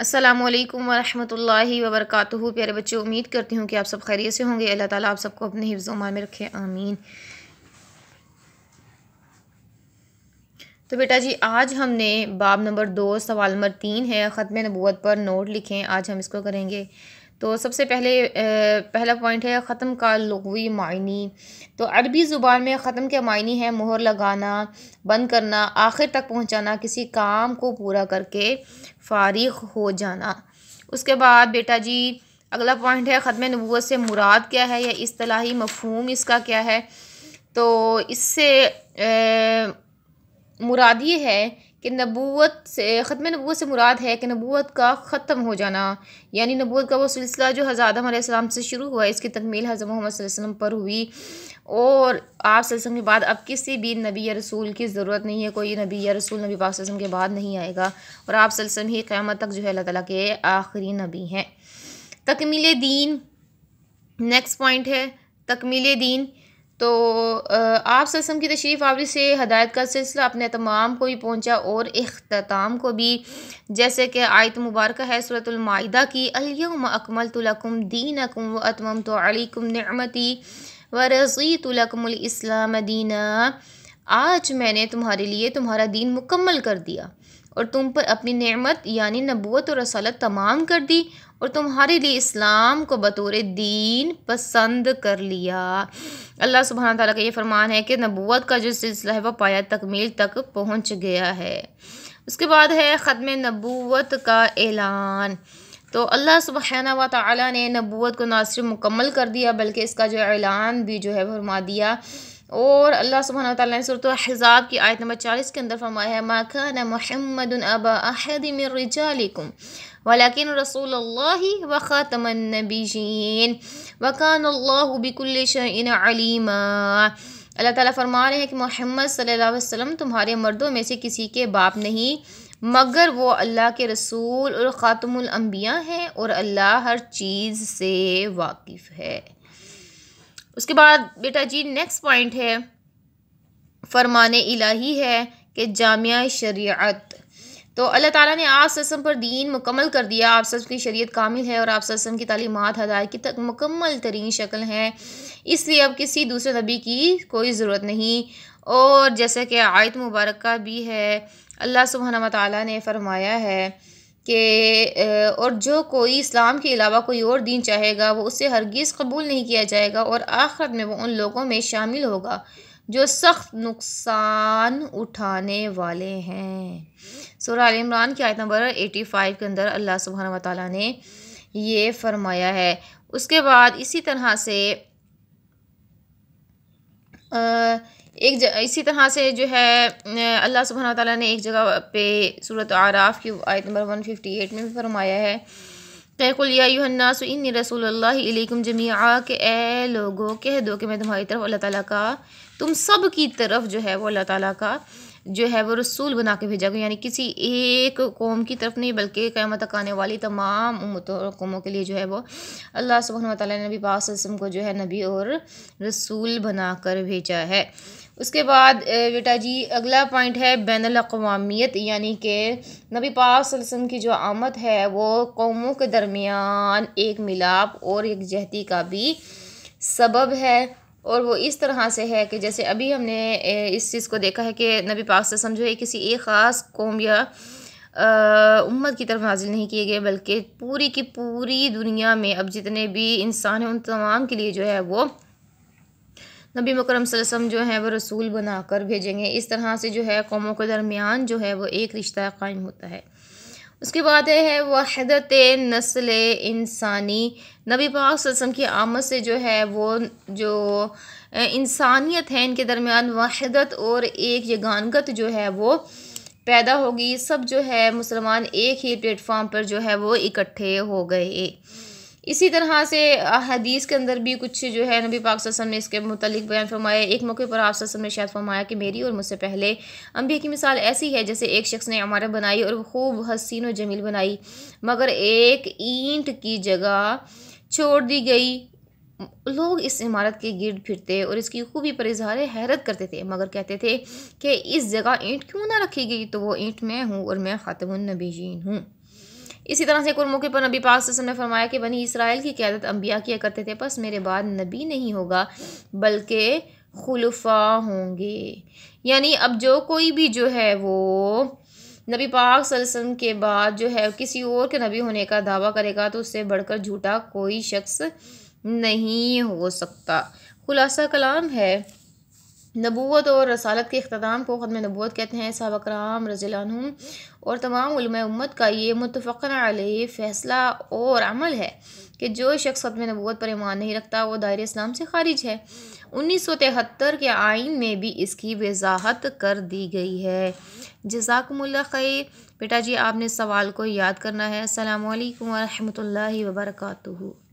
असलम वरहमल वरक प्यारे बच्चों उम्मीद करती हूँ कि आप सब खैरियत से होंगे अल्लाह ताला आप सबको अपने हिफ्ज़ मान में रखे आमीन तो बेटा जी आज हमने बाब नंबर दो सवाल नंबर तीन है ख़त्म नबूत पर नोट लिखें आज हम इसको करेंगे तो सबसे पहले पहला पॉइंट है ख़त्म का लगवी मायनी तो अरबी ज़ुबान में ख़त्म के मायने हैं मोहर लगाना बंद करना आखिर तक पहुंचाना किसी काम को पूरा करके फारिग हो जाना उसके बाद बेटा जी अगला पॉइंट है ख़त्म नबूत से मुराद क्या है या असलाही मफहम इसका क्या है तो इससे मुराद ये है कि नबूत से ख़त्म नबूत से मुराद है कि नबूत का ख़त्म हो जाना यानी नबूत का वो सिलसिला जो हज़रत आदम से शुरू हुआ इसकी तकमील हज़र मोहम्मद वसल्लम पर हुई और आप वसल्लम के बाद अब किसी भी नबी या रसूल की ज़रूरत नहीं है कोई नबी या रसूल नबी पाक वसल्लम के बाद नहीं आएगा और आप वसल्लम ही क़्यामत तक जो है अल्लाह ताली के आखिरी नबी हैं तकमील दीन नेक्स्ट पॉइंट है तकमील दीन तो आप ससम की तशरीफ़ आवरी से हदायत का सिलसिला अपने तमाम को भी पहुँचा और अख्ताम को भी जैसे कि आयत मुबारक है सूरतमायदा की अलियम अकमल तुलकुम दीन अकुम अतमम तो अलीकुम नमती व रज़ी तुलकमल इस्लाम दीना आज मैंने तुम्हारे लिए तुम्हारा दीन मुकम्मल कर दिया और तुम पर अपनी नेमत यानी नबूत और रसालत तमाम कर दी और तुम्हारे लिए इस्लाम को बतौर दीन पसंद कर लिया अल्लाह सुबहाना तौला का ये फरमान है कि नबूत का जो सिलसिला है वह पाया तकमील तक पहुँच गया है उसके बाद है ख़त्म नबूत का ऐलान तो अल्लाह सुबहाना व ताली ने नबूत को ना सिर्फ मुकम्मल कर दिया बल्कि इसका जो ऐलान भी जो है फरमा दिया और अल्लाह सुबहाना ताली ने सूरत हज़ाब की आयत नंबर चालीस के अंदर फरमाया है माखान महमद अबाहदिमिरजालिकुम वलाकिन रसूल व ख़ातमनबीन वकान बिकुल शन अल्लाह ताला फरमा रहे हैं कि मोहम्मद सल्ला अलैहि तुम्हारे मर्दों में से किसी के बाप नहीं मगर वो अल्लाह के रसूल और ख़ातमुल हैं और अल्लाह हर चीज़ से वाकिफ़ है उसके बाद बेटा जी नेक्स्ट पॉइंट है फरमान इलाही है कि जामिया शरीयत तो अल्लाह ताला ने आप सस्म पर दीन मुकम्मल कर दिया आप सस्म की शरीयत कामिल है और आप सस्म की तालीमत हदायत की तक मुकम्मल तरीन शक्ल है इसलिए अब किसी दूसरे नबी की कोई ज़रूरत नहीं और जैसे कि आयत मुबारक का भी है अल्लाह सुबहाना ताली ने फरमाया है के और जो कोई इस्लाम के अलावा कोई और दीन चाहेगा वो उसे हरगिज़ कबूल नहीं किया जाएगा और आखिरत में वो उन लोगों में शामिल होगा जो सख्त नुकसान उठाने वाले हैं सूर्य इमरान की आयत नंबर एटी फाइव के अंदर अल्लाह सुबहाना वाली ने ये फरमाया है उसके बाद इसी तरह से आ, एक इसी तरह से जो है अल्लाह सुबहाना ताला ने एक जगह पे सूरत आराफ़ की आयत नंबर वन फिफ्टी एट में भी फरमाया है कहकुलनास इन रसूलुम जमिया के ए लोगो कह दो कि मैं तुम्हारी तरफ अल्लाह ताली का तुम सब की तरफ जो है वो अल्लाह ताली का जो है वो रसूल बना के भेजा गया यानी किसी एक कौम की तरफ नहीं बल्कि क़्यामत तक आने वाली तमाम उमतों और कौमों के लिए जो है वो अल्लाह सुबह तबी ने नबी को जो है नबी और रसूल बना कर भेजा है उसके बाद बेटा जी अगला पॉइंट है बैन अलावामियत यानी कि नबी पाकसम की जो आमद है वो कौमों के दरमियान एक मिलाप और एक जहती का भी सबब है और वो इस तरह से है कि जैसे अभी हमने इस चीज़ को देखा है कि नबी पाक से जो है किसी एक ख़ास कौम या उम्मत की तरफ हाजिल नहीं किए गए बल्कि पूरी की पूरी दुनिया में अब जितने भी इंसान हैं उन तमाम के लिए जो है वो नबी मकरम वसम जो है वह रसूल बना कर भेजेंगे इस तरह से जो है कौमों के दरमियान जो है वह एक रिश्ता कायम होता है उसके बाद है वहदत नस्ल इंसानी नबी पाक वसम की आमद से जो है वो जो इंसानियत है इनके दरमियान वहदत और एक यगानगत जो है वो पैदा होगी सब जो है मुसलमान एक ही प्लेटफॉर्म पर जो है वो इकट्ठे हो गए इसी तरह से हदीस के अंदर भी कुछ जो है नबी पाक वसम ने इसके मतलब बयान फरमाया एक मौके पर आप वसम ने शायद फरमाया कि मेरी और मुझसे पहले अम्बिया की मिसाल ऐसी है जैसे एक शख्स ने इमारत बनाई और खूब हसीन और जमील बनाई मगर एक ईंट की जगह छोड़ दी गई लोग इस इमारत के गिर्द फिरते और इसकी खूबी पर इजहार हैरत करते थे मगर कहते थे कि इस जगह ईंट क्यों ना रखी गई तो वो ईंट मैं हूँ और मैं ख़ातमुलनबीन हूँ इसी तरह से एक और मौके पर नबी पाक ने फरमाया कि बनी इसराइल की क्यादत अम्बिया किया करते थे बस मेरे बाद नबी नहीं होगा बल्कि खुलफा होंगे यानी अब जो कोई भी जो है वो नबी पाक वसल्लम के बाद जो है किसी और के नबी होने का दावा करेगा तो उससे बढ़कर झूठा कोई शख्स नहीं हो सकता खुलासा कलाम है नबूत और रसालत के अख्ताम को ख़दम नबूत कहते हैं सबक राम रजील और तमाम उम्मत का ये मुतफ़न फ़ैसला और अमल है कि जो शख्स ख़दम नबूत पर ईमान नहीं रखता वो दायरे इस्लाम से खारिज है उन्नीस सौ तिहत्तर के आइन में भी इसकी वजाहत कर दी गई है जजाकमल खैर बेटा जी आपने सवाल को याद करना है अल्लाम वरहमल वर्का